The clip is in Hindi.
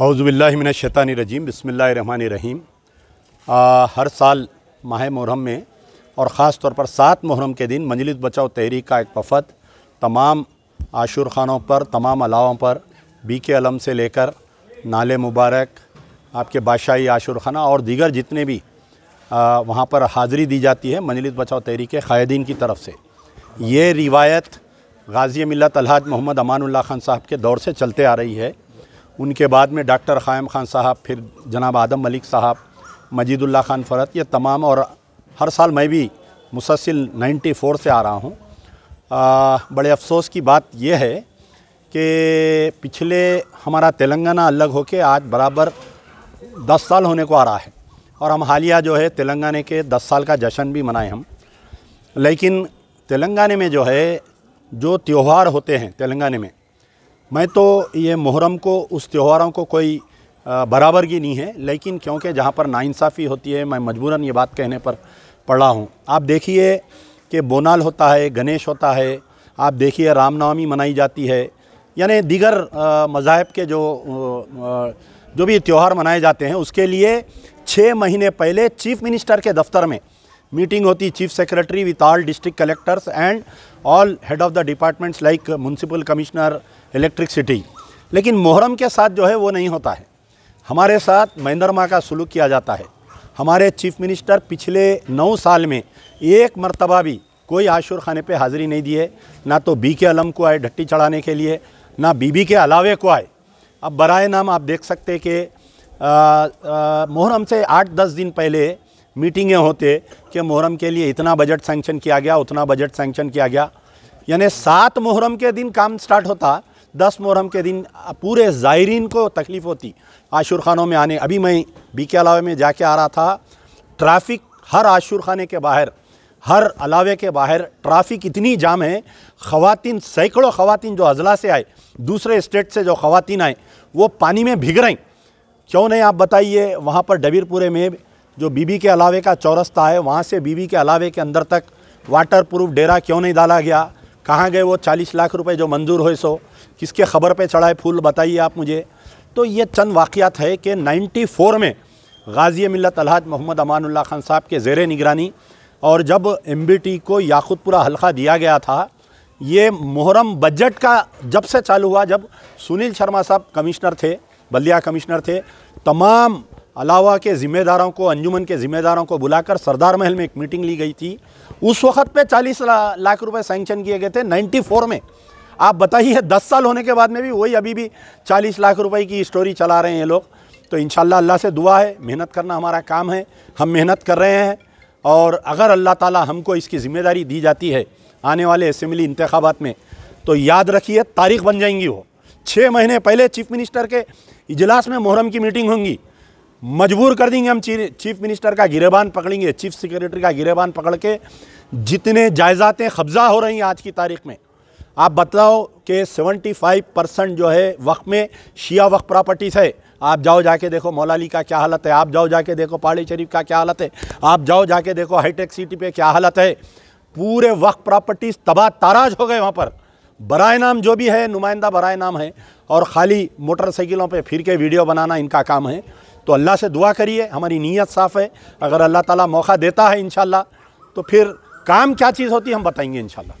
शैतान रजीम बसमीम हर साल माह मुहर्रम में और ख़ास तौर पर सात मुहरम के दिन मंजलिस बचाओ तहरीक का एक वफद तमाम आशूर खानों पर तमाम अलावों पर बी के अलम से लेकर नाले मुबारक आपके बादशाही आशूर खाना और दीगर जितने भी आ, वहाँ पर हाज़िरी दी जाती है मंजलिस बचाओ तहरीक क़ायदीन की तरफ से ये रिवायत गाज़ी मिल्लत अलहाज मोहम्मद अमानुल्ला ख़ान साहब के दौर से चलते आ रही है उनके बाद में डॉक्टर ख़ायम खान साहब फिर जनाब आदम मलिक साहब मजीदुल्ला खान फ़रत ये तमाम और हर साल मैं भी मुसलसिल 94 से आ रहा हूँ बड़े अफसोस की बात यह है कि पिछले हमारा तेलंगाना अलग होके आज बराबर 10 साल होने को आ रहा है और हम हालिया जो है तेलंगाना के 10 साल का जश्न भी मनाए हम लेकिन तेलंगाना में जो है जो त्यौहार होते हैं तेलंगाना में मैं तो ये मुहर्रम को उस त्योहारों को कोई बराबरगी नहीं है लेकिन क्योंकि जहाँ पर नाइंसाफ़ी होती है मैं मजबूरन ये बात कहने पर पड़ा हूँ आप देखिए कि बोनाल होता है गणेश होता है आप देखिए रामनवमी मनाई जाती है यानी दीगर मज़ाहब के जो जो भी त्यौहार मनाए जाते हैं उसके लिए छः महीने पहले चीफ़ मिनिस्टर के दफ्तर में होती hoti chief secretary with all district collectors and all head of the departments like municipal commissioner electricity लेकिन मुहर्रम के साथ जो है वो नहीं होता है हमारे साथ माँ का सलूक किया जाता है हमारे चीफ मिनिस्टर पिछले नौ साल में एक मरतबा भी कोई आशुर खाने पर हाज़िरी नहीं दिए ना तो बी के आलम को आए ढट्टी चढ़ाने के लिए ना बीबी के अलावे को आए अब बरए नाम आप देख सकते कि मुहर्रम से आठ दस दिन पहले मीटिंगें होते कि मुहर्रम के लिए इतना बजट सैंक्शन किया गया उतना बजट सैंक्शन किया गया यानी सात मुहर्रम के दिन काम स्टार्ट होता दस मुहर्रम के दिन पूरे ज़ायरीन को तकलीफ़ होती आशूर खानों में आने अभी मैं बी के अलावे में जाके आ रहा था ट्रैफिक हर आशूर खाने के बाहर हर अलावे के बाहर ट्रैफिक इतनी जाम है खातन सैकड़ों ख़वान जो अजला से आए दूसरे स्टेट से जो ख़वान आए वो पानी में भिग रहीं क्यों नहीं आप बताइए वहाँ पर डबीरपुरे में जो बीबी के अलावे का चौरस्ता है वहाँ से बीबी के अलावे के अंदर तक वाटर प्रूफ डेरा क्यों नहीं डाला गया कहाँ गए वो चालीस लाख रुपए जो मंजूर हुए सो किसके ख़बर पे चढ़ाए फूल बताइए आप मुझे तो ये चंद वाक़ात है कि 94 में गाजी मिलत अलहद मोहम्मद अमानुल्ला खान साहब के जेर निगरानी और जब एम को याकूतपुरा हल्का दिया गया था ये मुहरम बजट का जब से चालू हुआ जब सुनील शर्मा साहब कमिश्नर थे बलिया कमिश्नर थे तमाम अलावा के ज़िम्मेदारों को अंजुमन के ज़िम्मेदारों को बुलाकर सरदार महल में एक मीटिंग ली गई थी उस वक्त पे 40 लाख रुपए सैंक्शन किए गए थे 94 में आप बताइए 10 साल होने के बाद में भी वही अभी भी 40 लाख रुपए की स्टोरी चला रहे हैं ये लोग तो इन अल्लाह से दुआ है मेहनत करना हमारा काम है हम मेहनत कर रहे हैं और अगर अल्लाह ताली हमको इसकी ज़िम्मेदारी दी जाती है आने वाले असम्बली इंतबात में तो याद रखिए तारीख बन जाएंगी वो छः महीने पहले चीफ मिनिस्टर के इजलास में मुहर्रम की मीटिंग होंगी मजबूर कर देंगे हम चीफ मिनिस्टर का गिरेबान पकड़ेंगे चीफ सेक्रेटरी का गिरेबान पकड़ के जितने जायजातें कब्जा हो रही हैं आज की तारीख में आप बताओ कि 75 परसेंट जो है वक्त में शिया वक्त प्रॉपर्टीज़ है आप जाओ जाके देखो मौलाली का क्या हालत है आप जाओ जाके देखो पहाड़ी शरीफ का क्या हालत है आप जाओ जाके देखो हाईटेक सिटी पे क्या हालत है पूरे वक्त प्रॉपर्टीज़ तबाह ताराज हो गए वहाँ पर बरए नाम जो भी है नुमाइंदा बरए नाम है और खाली मोटरसाइकिलों पे फिर के वीडियो बनाना इनका काम है तो अल्लाह से दुआ करिए हमारी नीयत साफ़ है अगर अल्लाह ताला मौका देता है इन तो फिर काम क्या चीज़ होती है हम बताएंगे इन